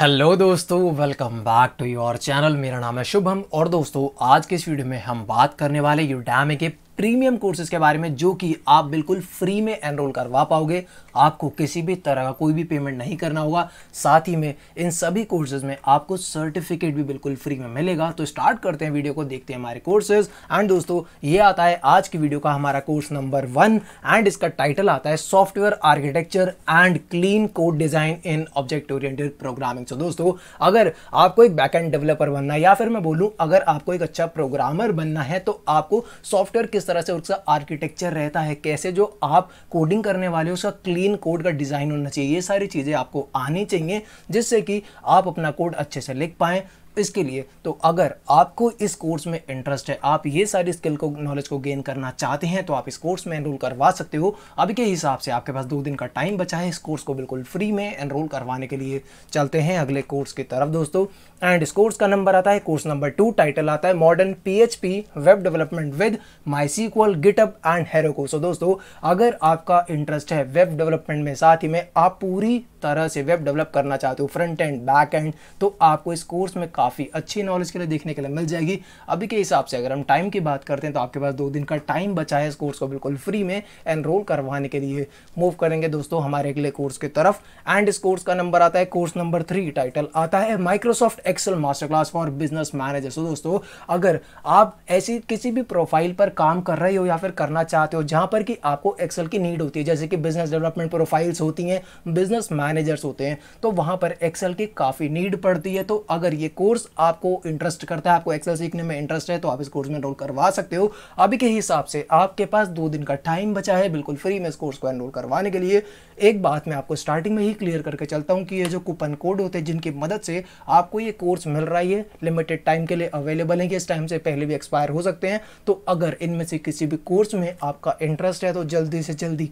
hello दोस्तों welcome back to your channel मेरा नाम है शुभम और दोस्तों आज के इस वीडियो में हम बात करने वाले यूडामे के प्रीमियम कोर्सेज के बारे में जो कि आप बिल्कुल फ्री में एनरोल करवा पाओगे आपको किसी भी तरह का कोई भी पेमेंट नहीं करना होगा साथ ही में इन सभी कोर्सेज में आपको सर्टिफिकेट भी बिल्कुल फ्री में मिलेगा तो स्टार्ट करते हैं वीडियो को देखते हैं हमारे कोर्सेज एंड दोस्तों ये आता है आज की वीडियो का हमारा कोर्स नंबर वन एंड इसका टाइटल आता है software architecture and clean code design in object oriented programming so दोस्तों अगर आपको एक बैक एंड डेवलपर बनना है या फिर मैं बोलूँ अगर आपको एक अच्छा प्रोग्रामर बनना है तो आपको सॉफ्टवेयर किस तरह से उसका आर्किटेक्चर रहता है कैसे जो आप कोडिंग करने वाले हो उसका क्लीन कोड का डिज़ाइन होना चाहिए ये सारी चीज़ें आपको आनी चाहिए जिससे कि आप अपना कोड अच्छे से लिख पाएँ इसके लिए तो अगर आपको इस कोर्स में इंटरेस्ट है आप ये सारी स्किल को नॉलेज को गेन करना चाहते हैं तो आप इस कोर्स में एनरोल करवा सकते हो अभी के हिसाब से आपके पास दो दिन का टाइम बचा है इस कोर्स को बिल्कुल फ्री में एनरोल करवाने के लिए चलते हैं अगले कोर्स की तरफ दोस्तों एंड इस कोर्स का नंबर आता है कोर्स नंबर टू टाइटल आता है modern P web development with MySQL GitHub and Heroku सो दोस्तों अगर आपका इंटरेस्ट है वेब डेवलपमेंट में साथ ही में आप पूरी तरह से वेब डेवलप करना चाहते हो फ्रंट एंड बैक एंड तो आपको इस कोर्स में काफ़ी अच्छी नॉलेज के लिए देखने के लिए मिल जाएगी अभी के हिसाब से अगर हम टाइम की बात करते हैं तो आपके पास दो दिन का टाइम बचा है इस कोर्स को बिल्कुल फ्री में एनरोल करवाने के लिए मूव करेंगे दोस्तों हमारे अगले कोर्स की तरफ एंड इस कोर्स का नंबर आता है कोर्स नंबर थ्री टाइटल आता है Microsoft Excel master class for business manager so दोस्तों अगर आप ऐसी किसी भी प्रोफाइल पर काम कर रहे हो या फिर करना चाहते हो जहाँ पर कि आपको एक्सेल की नीड होती है जैसे कि बिजनेस डेवलपमेंट प्रोफाइल्स होती हैं बिजनेस मैनेजर्स होते हैं तो वहाँ पर एक्सेल की काफ़ी नीड पड़ती है तो अगर ये कोर्स कोर्स आपको इंटरेस्ट करता है आपको एक्सेल सीखने में इंटरेस्ट है तो आप इस कोर्स में एनरोल करवा सकते हो अभी के हिसाब से आपके पास दो दिन का टाइम बचा है बिल्कुल फ्री में इस कोर्स को एनरोल करवाने के लिए एक बात मैं आपको स्टार्टिंग में ही क्लियर करके चलता हूँ कि ये जो कूपन कोड होते हैं जिनकी मदद से आपको ये कोर्स मिल रहा है लिमिटेड टाइम के लिए अवेलेबल है कि इस टाइम से पहले भी एक्सपायर हो सकते हैं तो अगर इनमें से किसी भी कोर्स में आपका इंटरेस्ट है तो जल्दी से जल्दी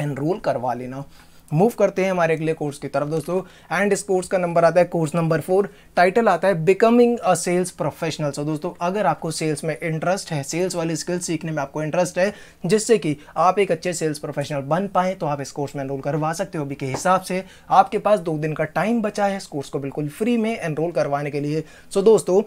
एनरोल करवा लेना मूव करते हैं हमारे अगले कोर्स की तरफ दोस्तों एंड इस कोर्स का नंबर आता है कोर्स नंबर फोर टाइटल आता है becoming a sales professional so दोस्तों अगर आपको सेल्स में इंटरेस्ट है सेल्स वाली स्किल्स सीखने में आपको इंटरेस्ट है जिससे कि आप एक अच्छे सेल्स प्रोफेशनल बन पाएँ तो आप इस कोर्स में एनरोल करवा सकते हो अभी के हिसाब से आपके पास दो दिन का टाइम बचा है इस कोर्स को बिल्कुल फ्री में एनरोल करवाने के लिए सो दोस्तों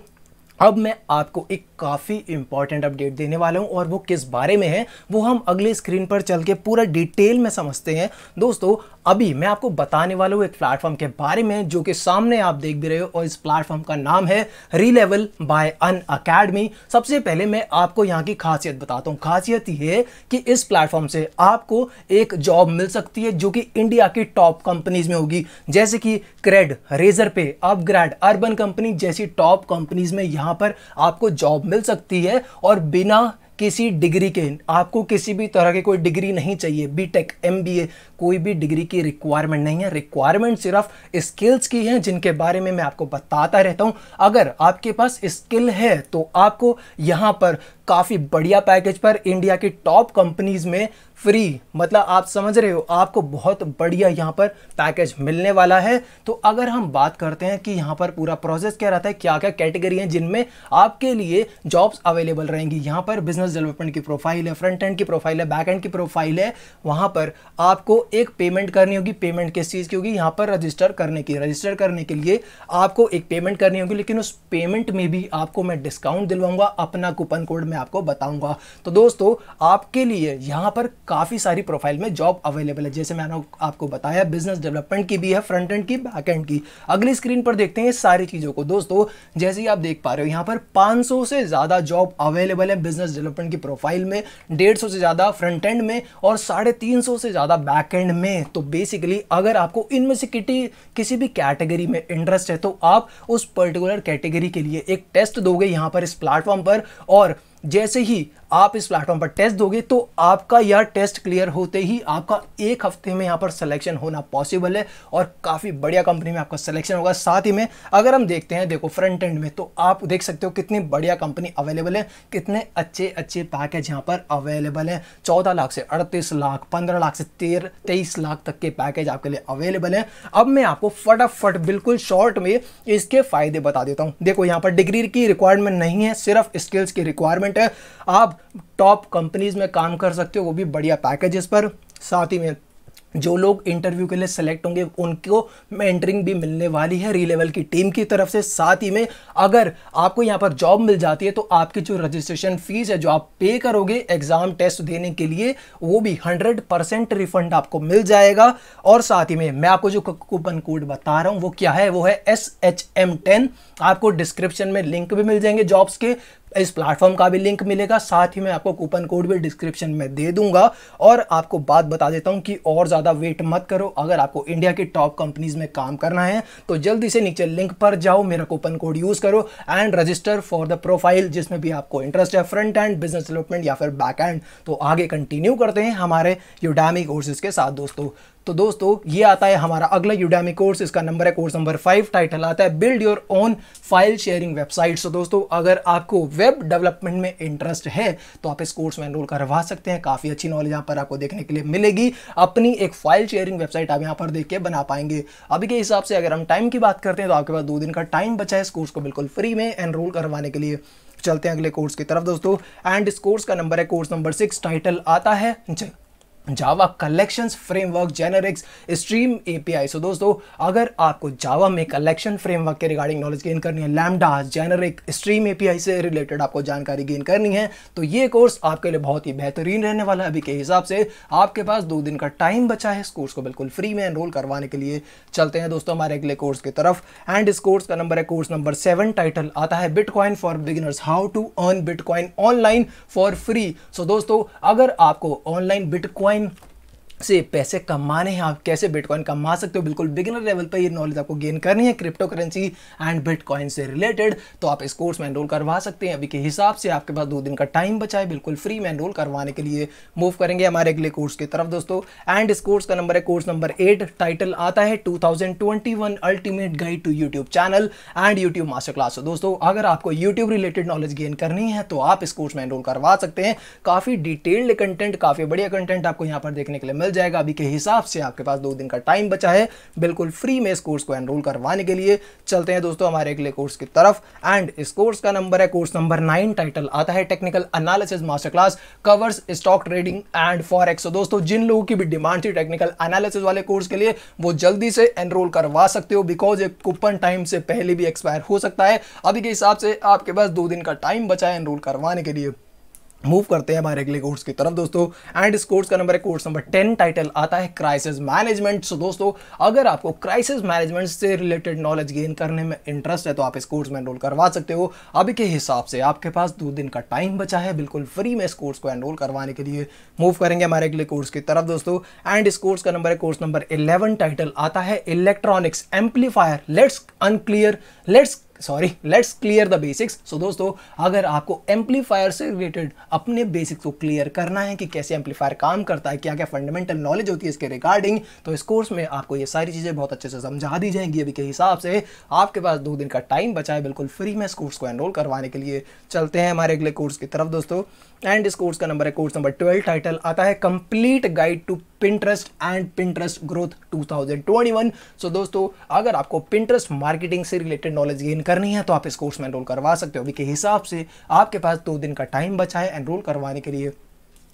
अब मैं आपको एक काफ़ी इंपॉर्टेंट अपडेट देने वाला हूं और वो किस बारे में है वो हम अगले स्क्रीन पर चल के पूरा डिटेल में समझते हैं दोस्तों अभी मैं आपको बताने वाला हूं एक प्लेटफॉर्म के बारे में जो कि सामने आप देख भी रहे हो और इस प्लेटफॉर्म का नाम है रीलेवल बाय अन अकेडमी सबसे पहले मैं आपको यहाँ की खासियत बताता हूँ खासियत ये है कि इस प्लेटफॉर्म से आपको एक जॉब मिल सकती है जो कि इंडिया की टॉप कंपनीज में होगी जैसे कि CRED Razorpay upGrad Urban Company जैसी टॉप कंपनीज में यहाँ जहाँ पर आपको जॉब मिल सकती है और बिना किसी डिग्री के आपको किसी भी तरह की कोई डिग्री नहीं चाहिए बीटेक एमबीए कोई भी डिग्री की रिक्वायरमेंट नहीं है रिक्वायरमेंट सिर्फ स्किल्स की है जिनके बारे में मैं आपको बताता रहता हूँ अगर आपके पास स्किल है तो आपको यहाँ पर काफ़ी बढ़िया पैकेज पर इंडिया की टॉप कंपनीज़ में फ्री मतलब आप समझ रहे हो आपको बहुत बढ़िया यहाँ पर पैकेज मिलने वाला है तो अगर हम बात करते हैं कि यहाँ पर पूरा प्रोसेस क्या रहता है क्या क्या कैटेगरी हैं जिनमें आपके लिए जॉब्स अवेलेबल रहेंगी यहाँ पर बिजनेस डेवलपमेंट की प्रोफाइल है फ्रंट एंड की प्रोफाइल है बैक एंड की प्रोफाइल है वहाँ पर आपको एक पेमेंट करनी होगी पेमेंट किस चीज़ की होगी यहाँ पर रजिस्टर करने की रजिस्टर करने के लिए आपको एक पेमेंट करनी होगी लेकिन उस पेमेंट में भी आपको मैं डिस्काउंट दिलवाऊंगा अपना कूपन कोड मैं आपको बताऊंगा तो दोस्तों आपके लिए यहाँ पर काफ़ी सारी प्रोफाइल में जॉब अवेलेबल है जैसे मैंने आपको बताया बिजनेस डेवलपमेंट की भी है फ्रंट एंड की बैक एंड की अगली स्क्रीन पर देखते हैं सारी चीज़ों को दोस्तों जैसे ही आप देख पा रहे हो यहाँ पर पाँच से ज़्यादा जॉब अवेलेबल है बिजनेस डेवलपमेंट की प्रोफाइल में डेढ़ से ज़्यादा फ्रंट एंड में और साढ़े से ज़्यादा बैक एंड एंड में तो बेसिकली अगर आपको इनमें से किटी किसी भी कैटेगरी में इंटरेस्ट है तो आप उस पर्टिकुलर कैटेगरी के लिए एक टेस्ट दोगे यहाँ पर इस प्लेटफॉर्म पर और जैसे ही आप इस प्लेटफॉर्म पर टेस्ट दोगे तो आपका यह टेस्ट क्लियर होते ही आपका एक हफ्ते में यहाँ पर सिलेक्शन होना पॉसिबल है और काफ़ी बढ़िया कंपनी में आपका सिलेक्शन होगा साथ ही में अगर हम देखते हैं देखो फ्रंट एंड में तो आप देख सकते हो कितनी बढ़िया कंपनी अवेलेबल है कितने अच्छे अच्छे पैकेज यहाँ पर अवेलेबल हैं चौदह लाख से अड़तीस लाख पंद्रह लाख से तेरह तेईस लाख तक के पैकेज आपके लिए अवेलेबल हैं अब मैं आपको फटाफट बिल्कुल शॉर्ट में इसके फ़ायदे बता देता हूँ देखो यहाँ पर डिग्री की रिक्वायरमेंट नहीं है सिर्फ स्किल्स की रिक्वायरमेंट रिक्वायरमेंट है आप टॉप कंपनीज में काम कर सकते हो वो भी बढ़िया पैकेजेस पर साथ ही में जो लोग इंटरव्यू के लिए सेलेक्ट होंगे उनको मेंटरिंग भी मिलने वाली है री लेवल की टीम की तरफ से साथ ही में अगर आपको यहाँ पर जॉब मिल जाती है तो आपकी जो रजिस्ट्रेशन फीस है जो आप पे करोगे एग्ज़ाम टेस्ट देने के लिए वो भी 100 परसेंट रिफंड आपको मिल जाएगा और साथ ही में मैं आपको जो कूपन कोड बता रहा हूँ वो क्या है वो है एस आपको डिस्क्रिप्शन में लिंक भी मिल जाएंगे जॉब्स के इस प्लेटफॉर्म का भी लिंक मिलेगा साथ ही मैं आपको कूपन कोड भी डिस्क्रिप्शन में दे दूंगा और आपको बात बता देता हूं कि और ज़्यादा वेट मत करो अगर आपको इंडिया की टॉप कंपनीज में काम करना है तो जल्दी से नीचे लिंक पर जाओ मेरा कूपन कोड यूज़ करो and register for the profile जिसमें भी आपको इंटरेस्ट है फ्रंट एंड बिजनेस डेवलपमेंट या फिर बैक एंड तो आगे कंटिन्यू करते हैं हमारे यूडामी कोर्सेज के साथ दोस्तों तो दोस्तों ये आता है हमारा अगला यूडामी कोर्स इसका नंबर है कोर्स नंबर फाइव टाइटल आता है build your own file sharing website so दोस्तों अगर आपको वेब डेवलपमेंट में इंटरेस्ट है तो आप इस कोर्स में एनरोल करवा सकते हैं काफ़ी अच्छी नॉलेज यहाँ पर आपको देखने के लिए मिलेगी अपनी एक फाइल शेयरिंग वेबसाइट आप यहाँ पर देख के बना पाएंगे अभी के हिसाब से अगर हम टाइम की बात करते हैं तो आपके पास दो दिन का टाइम बचा है इस कोर्स को बिल्कुल फ्री में एनरोल करवाने के लिए चलते हैं अगले कोर्स की तरफ दोस्तों एंड इस कोर्स का नंबर है कोर्स नंबर सिक्स टाइटल आता है Java collections framework generics stream API so दोस्तों अगर आपको जावा में कलेक्शन फ्रेमवर्क के रिगार्डिंग नॉलेज गेन करनी है लैमडा जेनरिक स्ट्रीम एपीआई से रिलेटेड आपको जानकारी गेन करनी है तो ये कोर्स आपके लिए बहुत ही बेहतरीन रहने वाला है अभी के हिसाब से आपके पास दो दिन का टाइम बचा है इस कोर्स को बिल्कुल फ्री में एनरोल करवाने के लिए चलते हैं दोस्तों हमारे अगले कोर्स की तरफ एंड इस कोर्स का नंबर है कोर्स नंबर सेवन टाइटल आता है bitcoin for beginners how to earn bitcoin online for free so दोस्तों अगर आपको ऑनलाइन बिटकॉइन fine से पैसे कमाने हैं आप कैसे बिटकॉइन कमा सकते हो बिल्कुल बिगिनर लेवल पर ये नॉलेज आपको गेन करनी है क्रिप्टो करेंसी एंड बिटकॉइन से रिलेटेड तो आप इस कोर्स में एनरोल करवा सकते हैं अभी के हिसाब से आपके पास दो दिन का टाइम बचा है बिल्कुल फ्री में एनरोल करवाने के लिए मूव करेंगे हमारे अगले कोर्स की तरफ दोस्तों एंड इस कोर्स का नंबर है कोर्स नंबर एट टाइटल आता है to ultimate guide to YouTube channel and YouTube master class दोस्तों अगर आपको यूट्यूब रिलेटेड नॉलेज गेन करनी है तो आप इस कोर्स में एनरोल करवा सकते हैं काफ़ी डिटेल्ड कंटेंट काफ़ी बढ़िया कंटेंट आपको यहाँ पर देखने के लिए मिल जाएगा अभी के हिसाब से आपके पास दो दिन का टाइम बचा है बिल्कुल फ्री में इस कोर्स को एनरोल करवाने के लिए चलते हैं दोस्तों हमारे अगले कोर्स की तरफ एंड इस कोर्स का नंबर है कोर्स नंबर नाइन टाइटल आता है technical analysis master class covers stock trading and forex दोस्तों जिन लोगों की भी डिमांड थी टेक्निकल एनालिसिस वाले कोर्स के लिए वो जल्दी से एनरोल करवा सकते हो बिकॉज एक कूपन टाइम से पहले भी एक्सपायर हो सकता है अभी के हिसाब से आपके पास दो दिन का टाइम बचा है एनरोल करवाने के लिए मूव करते हैं हमारे अगले कोर्स की तरफ दोस्तों एंड इस कोर्स का नंबर है कोर्स नंबर टेन टाइटल आता है क्राइसिस मैनेजमेंट सो दोस्तों अगर आपको क्राइसिस मैनेजमेंट से रिलेटेड नॉलेज गेन करने में इंटरेस्ट है तो आप इस कोर्स में एनरोल करवा सकते हो अभी के हिसाब से आपके पास दो दिन का टाइम बचा है बिल्कुल फ्री में इस कोर्स को एनरोल करवाने के लिए मूव करेंगे हमारे अगले कोर्स की तरफ दोस्तों एंड इस कोर्स का नंबर है कोर्स नंबर इलेवन टाइटल आता है electronics amplifier let's unclear let's sorry let's clear the basics so दोस्तों अगर आपको एम्पलीफायर से रिलेटेड अपने बेसिक्स को क्लियर करना है कि कैसे एम्पलीफायर काम करता है क्या क्या फंडामेंटल नॉलेज होती है इसके रिगार्डिंग तो इस कोर्स में आपको ये सारी चीज़ें बहुत अच्छे से समझा दी जाएंगी अभी के हिसाब से आपके पास दो दिन का टाइम बचा है बिल्कुल फ्री में इस कोर्स को एनरोल करवाने के लिए चलते हैं हमारे अगले कोर्स की तरफ दोस्तों एंड इस कोर्स का नंबर है कोर्स नंबर ट्वेल्व टाइटल आता है complete guide to Pinterest and Pinterest growth 2021 so so, दोस्तों अगर आपको Pinterest मार्केटिंग से रिलेटेड नॉलेज गेन कर करनी है तो आप इस कोर्स में एनरोल करवा सकते हो अभी के हिसाब से आपके पास दो दिन का टाइम बचा है एनरोल करवाने के लिए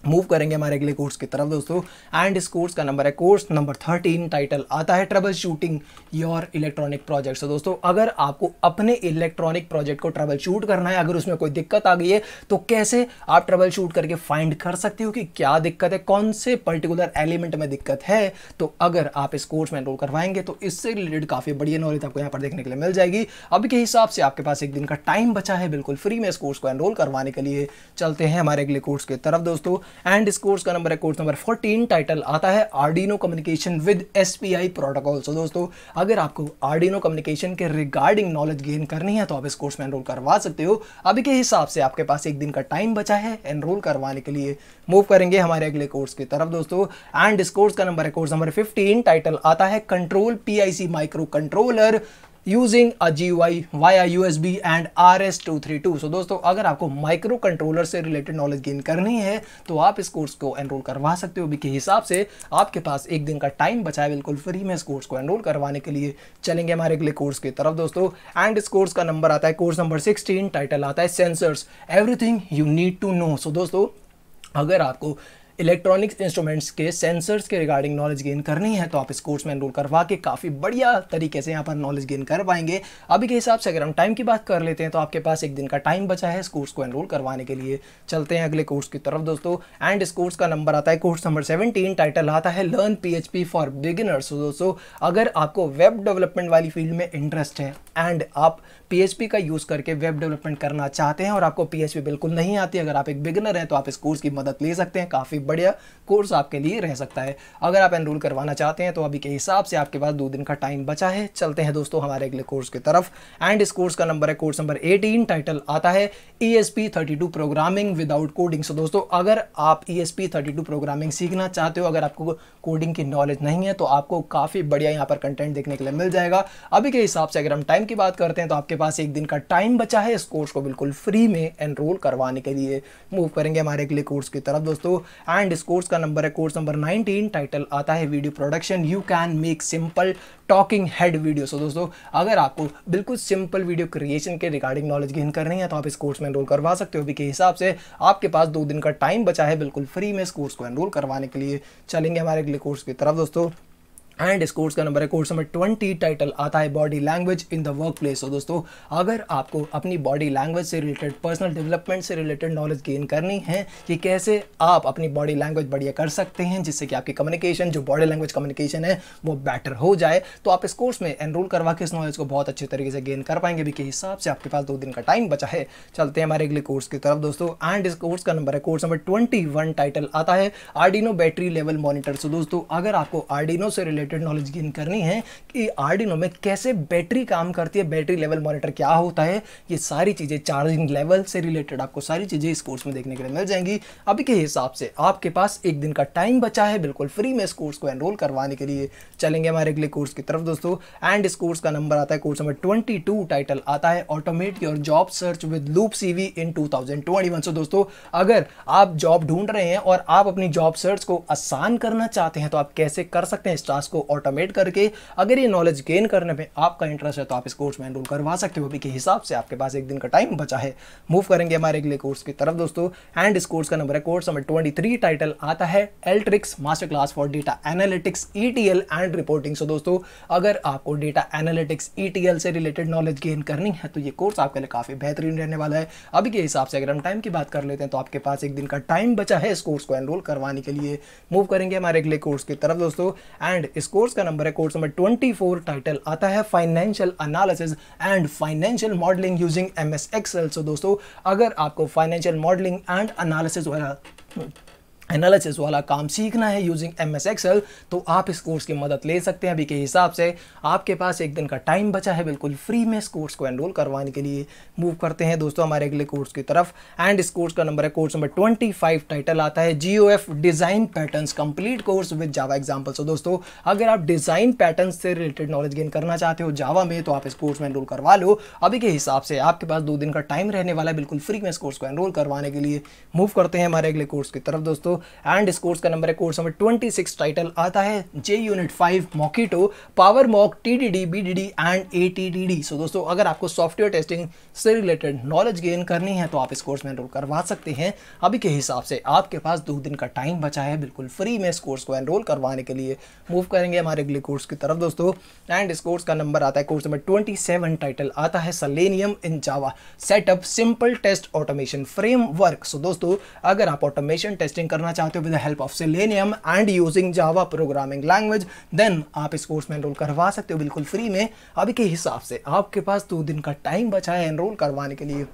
मूव करेंगे हमारे अगले कोर्स की तरफ दोस्तों एंड इस कोर्स का नंबर है कोर्स नंबर थर्टीन टाइटल आता है trouble shooting your electronic project so दोस्तों अगर आपको अपने इलेक्ट्रॉनिक प्रोजेक्ट को ट्रबल शूट करना है अगर उसमें कोई दिक्कत आ गई है तो कैसे आप ट्रबल शूट करके फाइंड कर सकते हो कि क्या दिक्कत है कौन से पर्टिकुलर एलिमेंट में दिक्कत है तो अगर आप इस कोर्स में एनरोल करवाएंगे तो इससे रिलेटेड काफ़ी बढ़िया नॉलेज आपको यहाँ पर देखने के लिए मिल जाएगी अब के हिसाब से आपके पास एक दिन का टाइम बचा है बिल्कुल फ्री में इस कोर्स को एनरोल करवाने के लिए चलते हैं हमारे अगले कोर्स की तरफ दोस्तों एंड इस कोर्स का नंबर है कोर्स नंबर 14 टाइटल आता है Arduino communication with S P I protocol so दोस्तों अगर आपको आर्डिनो कम्युनिकेशन के रिगार्डिंग नॉलेज गेन करनी है तो आप इस कोर्स में एनरोल करवा सकते हो अभी के हिसाब से आपके पास एक दिन का टाइम बचा है एनरोल करवाने के लिए मूव करेंगे हमारे अगले कोर्स की तरफ दोस्तों एंड इस कोर्स का नंबर है कोर्स नंबर फिफ्टीन टाइटल आता है control P micro controller using a G Y via U S B and R S two three two so दोस्तों अगर आपको माइक्रो कंट्रोलर से रिलेटेड नॉलेज गेन करनी है तो आप इस कोर्स को एनरोल करवा सकते हो के हिसाब से आपके पास एक दिन का टाइम बचा है बिल्कुल फ्री में इस कोर्स को एनरोल करवाने के लिए चलेंगे हमारे अगले कोर्स की तरफ दोस्तों एंड इस कोर्स का नंबर आता है कोर्स नंबर सिक्सटीन टाइटल आता है sensors everything you need to know so दोस्तों अगर आपको इलेक्ट्रॉनिक्स इंस्ट्रूमेंट्स के सेंसर्स के रिगार्डिंग नॉलेज गेन करनी है तो आप इस कोर्स में एनरोल करवा के काफ़ी बढ़िया तरीके से यहाँ पर नॉलेज गेन कर पाएंगे अभी के हिसाब से अगर हम टाइम की बात कर लेते हैं तो आपके पास एक दिन का टाइम बचा है इस कोर्स को एनरोल करवाने के लिए चलते हैं अगले कोर्स की तरफ दोस्तों एंड इस कोर्स का नंबर आता है कोर्स नंबर सेवनटीन टाइटल आता है लर्न पी फॉर बिगिनर्स दोस्तों अगर आपको वेब डेवलपमेंट वाली फील्ड में इंटरेस्ट है एंड आप पीएचपी का यूज़ करके वेब डेवलपमेंट करना चाहते हैं और आपको पीएचपी बिल्कुल नहीं आती अगर आप एक बिगनर हैं तो आप इस कोर्स की मदद ले सकते हैं काफ़ी बढ़िया कोर्स आपके लिए रह सकता है अगर आप एनरोल करवाना चाहते हैं तो अभी के हिसाब से आपके पास दो दिन का टाइम बचा है चलते हैं दोस्तों हमारे अगले कोर्स की तरफ एंड इस कोर्स का नंबर है कोर्स नंबर एटीन टाइटल आता है E S P thirty two programming without coding so दोस्तों अगर आप E S P thirty two programming सीखना चाहते हो अगर आपको कोडिंग की नॉलेज नहीं है तो आपको काफ़ी बढ़िया यहाँ पर कंटेंट देखने के लिए मिल जाएगा अभी के हिसाब से अगर हम टाइम की बात करते हैं तो आपके पास एक दिन का टाइम बचा है इस कोर्स को बिल्कुल फ्री में एनरोल करवाने के लिए मूव करेंगे हमारे अगले कोर्स की तरफ दोस्तों एंड इस कोर्स का नंबर है कोर्स नंबर 19 टाइटल आता है video production you can make simple talking head video so दोस्तों अगर आपको बिल्कुल सिंपल वीडियो क्रिएशन के रिगार्डिंग नॉलेज गेन करनी है तो आप इस कोर्स में एनरोल करवा सकते हो अभी के हिसाब से आपके पास दो दिन का टाइम बचा है बिल्कुल फ्री में इस कोर्स को एनरोल करवाने के लिए चलेंगे हमारे अगले कोर्स की तरफ दोस्तों एंड इस कोर्स का नंबर है कोर्स नंबर ट्वेंटी टाइटल आता है body language in the workplace हो दोस्तों अगर आपको अपनी बॉडी लैंग्वेज से रिलेटेड पर्सनल डेवलपमेंट से रिलेटेड नॉलेज गेन करनी है कि कैसे आप अपनी बॉडी लैंग्वेज बढ़िया कर सकते हैं जिससे कि आपकी कम्युनिकेशन जो बॉडी लैंग्वेज कम्युनिकेशन है वो बेटर हो जाए तो आप इस कोर्स में एनरोल करवा के इस नॉलेज को बहुत अच्छे तरीके से गेन कर पाएंगे भी के हिसाब से आपके पास दो दिन का टाइम बचा है चलते हैं हमारे अगले कोर्स की तरफ दोस्तों एंड इस कोर्स का नंबर है कोर्स नंबर ट्वेंटी टाइटल आता है Arduino battery level monitor so दोस्तों अगर आपको आर्डिनो से रिलेटेड रिलेटेड नॉलेज गेन करनी है कि आर्डिनो में कैसे बैटरी काम करती है बैटरी लेवल मॉनिटर क्या होता है ये सारी चीज़ें चार्जिंग लेवल से रिलेटेड आपको सारी चीज़ें इस कोर्स में देखने के लिए मिल जाएंगी अभी के हिसाब से आपके पास एक दिन का टाइम बचा है बिल्कुल फ्री में इस कोर्स को एनरोल करवाने के लिए चलेंगे हमारे अगले कोर्स की तरफ दोस्तों एंड इस कोर्स का नंबर आता है कोर्स नंबर ट्वेंटी टाइटल आता है automate your job search with loop CV in two so दोस्तों अगर आप जॉब ढूंढ रहे हैं और आप अपनी जॉब सर्च को आसान करना चाहते हैं तो आप कैसे कर सकते हैं इस टास्क को ऑटोमेट करके अगर ये नॉलेज गेन करने में आपका इंटरेस्ट है तो आप इस कोर्स में एनरोल करवा सकते हो अभी के हिसाब से आपके पास एक दिन का टाइम बचा है मूव करेंगे हमारे अगले कोर्स की तरफ दोस्तों एंड इस कोर्स का नंबर है कोर्स नंबर ट्वेंटी टाइटल आता है Alteryx master class for data analytics E and reporting so दोस्तों अगर आपको डेटा एनालिटिक्स ई से रिलेटेड नॉलेज गेन करनी है तो ये कोर्स आपके लिए काफ़ी बेहतरीन रहने वाला है अभी के हिसाब से अगर हम टाइम की बात कर लेते हैं तो आपके पास एक दिन का टाइम बचा है इस कोर्स को एनरोल करवाने के लिए मूव करेंगे हमारे अगले कोर्स की तरफ दोस्तों एंड इस कोर्स का नंबर है कोर्स नंबर 24 टाइटल आता है financial analysis and financial modelling using M S Excel so दोस्तों अगर आपको फाइनेंशियल मॉडलिंग एंड एनालिसिस वाला एनालिसिस वाला काम सीखना है यूजिंग एम एस एक्सएल तो आप इस कोर्स की मदद ले सकते हैं अभी के हिसाब से आपके पास एक दिन का टाइम बचा है बिल्कुल फ्री में इस कोर्स को एनरोल करवाने के लिए मूव करते हैं दोस्तों हमारे अगले कोर्स की तरफ एंड इस कोर्स का नंबर है course number twenty five title आता है G O F design pattern complete course with Java example so दोस्तों अगर आप डिज़ाइन पैटर्न से रिलेटेड नॉलेज गेन करना चाहते हो जावा में तो आप इस कोर्स में एनरोल करवा लो अभी के हिसाब से आपके पास दो दिन का टाइम रहने वाला है बिल्कुल फ्री में इस कोर्स को एनरोल करवाने के लिए मूव करते हैं हमारे अगले कोर्स की तरफ दोस्तों एंड इस कोर्स का नंबर है course number twenty six title आता है J unit five Mockito power mock T D D B D D and A T D D so दोस्तों अगर आपको सॉफ्टवेयर टेस्टिंग से रिलेटेड नॉलेज गेन करनी है तो आप इस कोर्स में एनरोल करवा सकते हैं अभी के हिसाब से आपके पास दो दिन का टाइम बचा है बिल्कुल फ्री में इस कोर्स को एनरोल करवाने के लिए मूव करेंगे हमारे अगले कोर्स की तरफ दोस्तों एंड इस कोर्स का नंबर आता है course number twenty seven title आता है Selenium in Java setup simple test automation framework so दोस्तों अगर आप ऑटोमेशन टेस्टिंग करना करना चाहते हो with help of Selenium and using Java programming language then आप इस कोर्स में एनरोल करवा सकते हो बिल्कुल फ्री में अभी के हिसाब से आपके पास दो दिन का टाइम बचा है एनरोल करवाने के लिए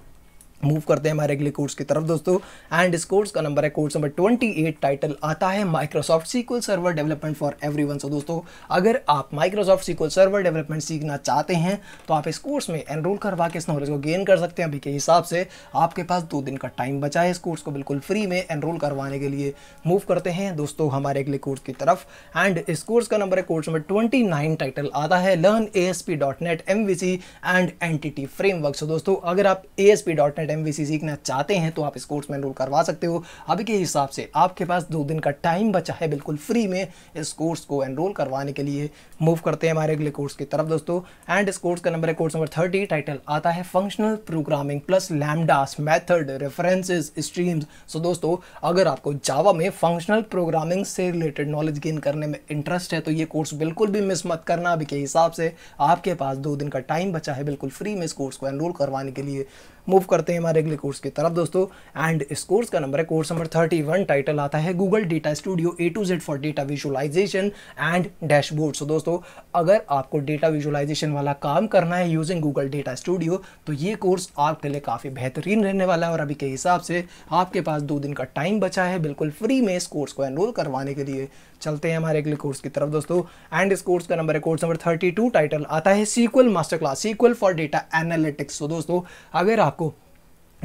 मूव करते हैं हमारे अगले कोर्स की तरफ दोस्तों एंड इस कोर्स का नंबर है कोर्स नंबर 28 टाइटल आता है Microsoft SQL server development for everyone so दोस्तों अगर आप माइक्रोसॉफ्ट सीक्वल सर्वर डेवलपमेंट सीखना चाहते हैं तो आप इस कोर्स में एनरोल करवा के इस नॉलेज को गेन कर सकते हैं अभी के हिसाब से आपके पास दो दिन का टाइम बचा है इस कोर्स को बिल्कुल फ्री में एनरोल करवाने के लिए मूव करते हैं दोस्तों हमारे अगले कोर्स की तरफ एंड इस कोर्स का नंबर है कोर्स नंबर ट्वेंटी टाइटल आता है learn A S P dot net M V C and entity framework so दोस्तों अगर आप A S P dot net M सीखना चाहते हैं तो आप इस कोर्स में एनरोल करवा सकते हो अभी के हिसाब से आपके पास दो दिन का टाइम बचा है बिल्कुल फ्री में इस कोर्स को एनरोल करवाने के लिए मूव करते हैं हमारे अगले कोर्स की तरफ दोस्तों एंड इस कोर्स का नंबर है कोर्स नंबर थर्टी टाइटल आता है functional programming plus lambdas method references streams so दोस्तों अगर आपको जावा में फंक्शनल प्रोग्रामिंग से रिलेटेड नॉलेज गेन करने में इंटरेस्ट है तो ये कोर्स बिल्कुल भी मिस मत करना अभी के हिसाब से आपके पास दो दिन का टाइम बचा है बिल्कुल फ्री में इस कोर्स को एनरोल करवाने के लिए मूव करते हैं हमारे अगले कोर्स की तरफ दोस्तों एंड इस कोर्स का नंबर है course number thirty one title आता है Google data studio A to Z for data visualisation and dashboard so दोस्तों अगर आपको डेटा विजुअलाइजेशन वाला काम करना है यूजिंग गूगल डेटा स्टूडियो तो ये कोर्स आपके लिए काफ़ी बेहतरीन रहने वाला है और अभी के हिसाब से आपके पास दो दिन का टाइम बचा है बिल्कुल फ्री में इस कोर्स को एनरोल करवाने के लिए चलते हैं हमारे अगले कोर्स की तरफ दोस्तों एंड इस कोर्स का नंबर है कोर्स नंबर थर्टी टाइटल आता है SQL master class SQL for data analytics तो दोस्तों अगर आप cô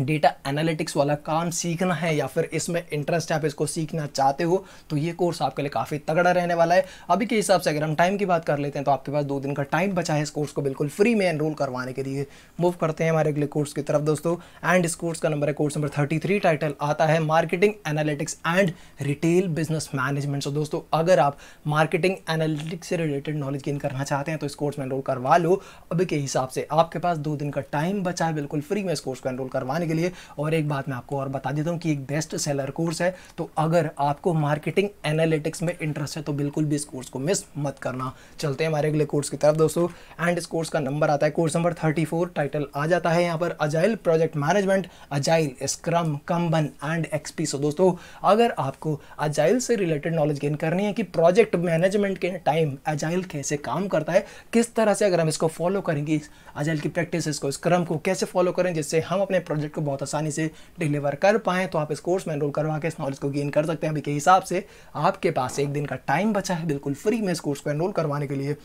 डेटा एनालिटिक्स वाला काम सीखना है या फिर इसमें इंटरेस्ट है आप इसको सीखना चाहते हो तो ये कोर्स आपके लिए काफ़ी तगड़ा रहने वाला है अभी के हिसाब से अगर हम टाइम की बात कर लेते हैं तो आपके पास दो दिन का टाइम बचा है इस कोर्स को बिल्कुल फ्री में एनरोल करवाने के लिए मूव करते हैं हमारे अगले कोर्स की तरफ दोस्तों एंड इस कोर्स का नंबर है कोर्स नंबर थर्टी टाइटल आता है marketing analytics and retail business management so दोस्तों अगर आप मार्केटिंग एनालिटिक्स से रिलेटेड नॉलेज गेन करना चाहते हैं तो इस कोर्स में एनरोल करवा लो अभी के हिसाब से आपके पास दो दिन का टाइम बचा है बिल्कुल फ्री में इस कोर्स को एनरोल करवाने के लिए और एक बात मैं आपको और बता देता हूँ कि एक बेस्ट सेलर कोर्स है तो अगर आपको मार्केटिंग एनालिटिक्स में इंटरेस्ट है तो बिल्कुल भी इस कोर्स को मिस मत करना चलते हैं हमारे अगले कोर्स की तरफ दोस्तों एंड इस कोर्स का नंबर आता है कोर्स नंबर थर्टी टाइटल आ जाता है यहाँ पर agile project management agile scrum kanban and XP so दोस्तों अगर आपको अजाइल से रिलेटेड नॉलेज गेन करनी है कि प्रोजेक्ट मैनेजमेंट के टाइम अजाइल कैसे काम करता है किस तरह से अगर हम इसको फॉलो करेंगे अजाइल की प्रैक्टिस को स्क्रम को कैसे फॉलो करें जिससे हम अपने प्रोजेक्ट को बहुत आसानी से डिलीवर कर पाएँ तो आप इस कोर्स में एनरोल करवा के इस नॉलेज को गेन कर सकते हैं अभी के हिसाब से आपके पास एक दिन का टाइम बचा है बिल्कुल फ्री में इस कोर्स को एनरोल करवाने के लिए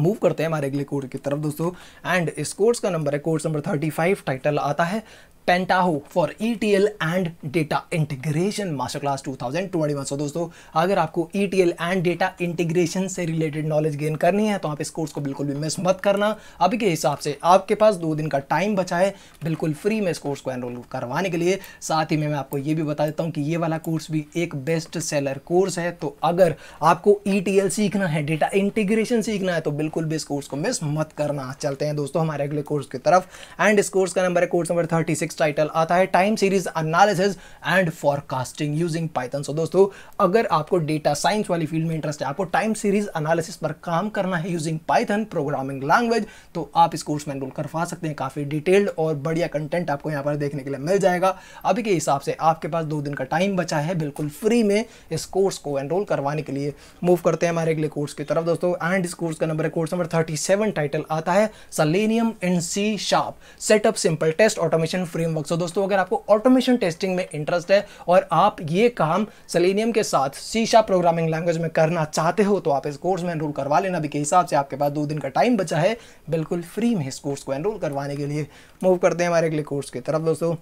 मूव करते हैं हमारे अगले कोर्स की तरफ दोस्तों एंड इस कोर्स का नंबर है course number thirty five title आता है Pentaho for E T L and data integration master class one so दोस्तों अगर आपको ईटीएल एंड डेटा इंटीग्रेशन से रिलेटेड नॉलेज गेन करनी है तो आप इस कोर्स को बिल्कुल भी मिस मत करना अभी के हिसाब से आपके पास दो दिन का टाइम बचा है बिल्कुल फ्री में इस कोर्स को एनरोल करवाने के लिए साथ ही में मैं आपको ये भी बता देता हूँ कि ये वाला कोर्स भी एक बेस्ट सेलर कोर्स है तो अगर आपको ई टी एल सीखना है डेटा इंटीग्रेशन सीखना है तो बिल्कुल भी इस कोर्स को मिस मत करना चलते हैं दोस्तों हमारे अगले कोर्स की तरफ एंड इस कोर्स का नंबर है course number thirty six next title आता है time series analysis and forecasting using Python so दोस्तों अगर आपको डेटा साइंस वाली फील्ड में इंटरेस्ट है आपको टाइम सीरीज अनालिसिस पर काम करना है यूजिंग पाइथन प्रोग्रामिंग लैंग्वेज तो आप इस कोर्स में एनरोल करवा सकते हैं काफ़ी डिटेल्ड और बढ़िया कंटेंट आपको यहाँ पर देखने के लिए मिल जाएगा अभी के हिसाब से आपके पास दो दिन का टाइम बचा है बिल्कुल फ्री में इस कोर्स को एनरोल करवाने के लिए मूव करते हैं हमारे अगले कोर्स की तरफ दोस्तों एंड इस कोर्स का नंबर है कोर्स नंबर थर्टी टाइटल आता है Selenium in C sharp setup simple test automation free framework so दोस्तों अगर आपको ऑटोमेशन टेस्टिंग में इंटरेस्ट है और आप ये काम सलेनियम के साथ शीशा प्रोग्रामिंग लैंग्वेज में करना चाहते हो तो आप इस कोर्स में एनरोल करवा लेना अभी के हिसाब से आपके पास दो दिन का टाइम बचा है बिल्कुल फ्री में इस कोर्स को एनरोल करवाने के लिए मूव करते हैं हमारे अगले कोर्स की तरफ दोस्तों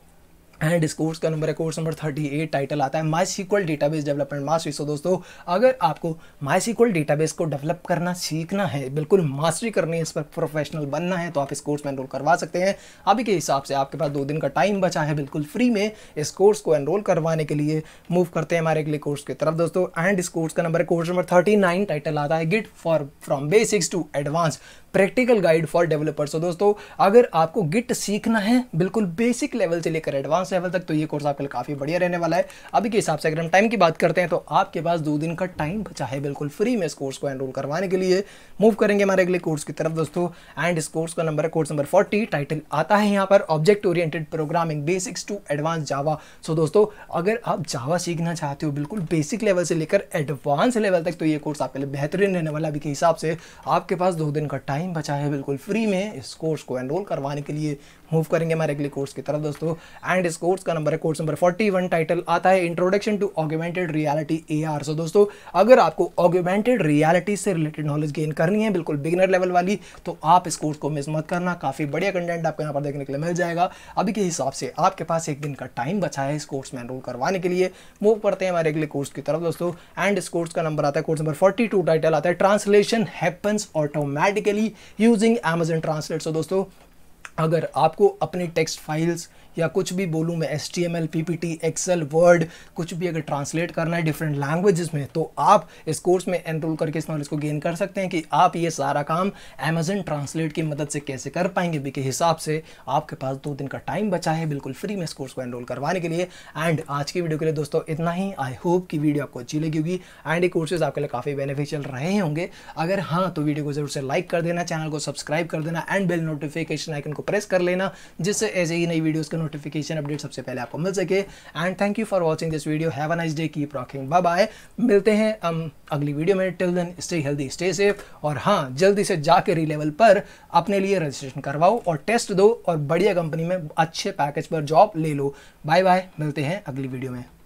एंड इस कोर्स का नंबर है course number thirty eight title आता है MySQL base development master so दोस्तों अगर आपको माई सीक्वल डेटाबेस को डेवलप करना सीखना है बिल्कुल मास्टरी करनी है इस पर प्रोफेशनल बनना है तो आप इस कोर्स में एनरोल करवा सकते हैं अभी के हिसाब से आपके पास दो दिन का टाइम बचा है बिल्कुल फ्री में इस कोर्स को एनरोल करवाने के लिए मूव करते हैं हमारे अगले कोर्स की तरफ दोस्तों एंड इस कोर्स का नंबर है कोर्स नंबर थर्टी टाइटल आता है Git for from basics to advance practical guide for developers तो दोस्तों अगर आपको गिट सीखना है बिल्कुल बेसिक लेवल से लेकर एडवांस लेवल तक तो ये कोर्स आपके लिए काफ़ी बढ़िया रहने वाला है अभी के हिसाब से अगर हम टाइम की बात करते हैं तो आपके पास दो दिन का टाइम बचा है बिल्कुल फ्री में इस कोर्स को एनरोल करवाने के लिए मूव करेंगे हमारे अगले कोर्स की तरफ दोस्तों एंड इस कोर्स का नंबर है कोर्स नंबर फोर्टी टाइटल आता है यहाँ पर object oriented programming basics to advance Java so दोस्तों अगर आप जावा सीखना चाहते हो बिल्कुल बेसिक लेवल से लेकर एडवांस लेवल तक तो ये कोर्स आपके लिए बेहतरीन रहने वाला अभी के हिसाब से आपके पास दो दिन का टाइम टाइम बचा है बिल्कुल फ्री में इस कोर्स को एनरोल करवाने के लिए मूव करेंगे हमारे अगले कोर्स की तरफ दोस्तों एंड इस कोर्स का नंबर है कोर्स नंबर 41 टाइटल आता है introduction to augmented reality A R so दोस्तों अगर आपको ऑगमेंटेड रियलिटी से रिलेटेड नॉलेज गेन करनी है बिल्कुल बिगिनर लेवल वाली तो आप इस कोर्स को मिस मत करना काफ़ी बढ़िया कंटेंट आपको यहाँ पर देखने के लिए मिल जाएगा अभी के हिसाब से आपके पास एक दिन का टाइम बचा है इस कोर्स में एनरोल करवाने के लिए मूव करते हैं हमारे अगले कोर्स की तरफ दोस्तों एंड इस कोर्स का नंबर आता है कोर्स नंबर फोर्टी टाइटल आता है translation happens automatically using Amazon translate so दोस्तों अगर आपको अपने टेक्स्ट फाइल्स या कुछ भी बोलूँ मैं S T M L P P T Excel Word कुछ भी अगर ट्रांसलेट करना है डिफरेंट लैंग्वेजेस में तो आप इस कोर्स में एनरोल करके इस नॉलेज को गेन कर सकते हैं कि आप ये सारा काम अमेजन ट्रांसलेट की मदद से कैसे कर पाएंगे बी के हिसाब से आपके पास दो दिन का टाइम बचा है बिल्कुल फ्री में इस कोर्स को एनरोल करवाने के लिए एंड आज की वीडियो के लिए दोस्तों इतना ही आई होप कि वीडियो आपको अच्छी लगी होगी एंड ये कोर्सेज आपके लिए काफ़ी बेनिफिशियल रहे होंगे अगर हाँ तो वीडियो को जरूर से लाइक कर देना चैनल को सब्सक्राइब कर देना एंड बेल नोटिफिकेशन आइकन को प्रेस कर लेना जिससे ऐसे ही नई वीडियोज़ के नोटिफिकेशन अपडेट सबसे पहले आपको मिल सके and thank you for watching this video have a nice day keep rocking bye bye मिलते हैं हम अगली वीडियो में till then stay healthy stay safe और हाँ जल्दी से जाके री लेवल पर अपने लिए रजिस्ट्रेशन करवाओ और टेस्ट दो और बढ़िया कंपनी में अच्छे पैकेज पर जॉब ले लो बाय बाय मिलते हैं अगली वीडियो में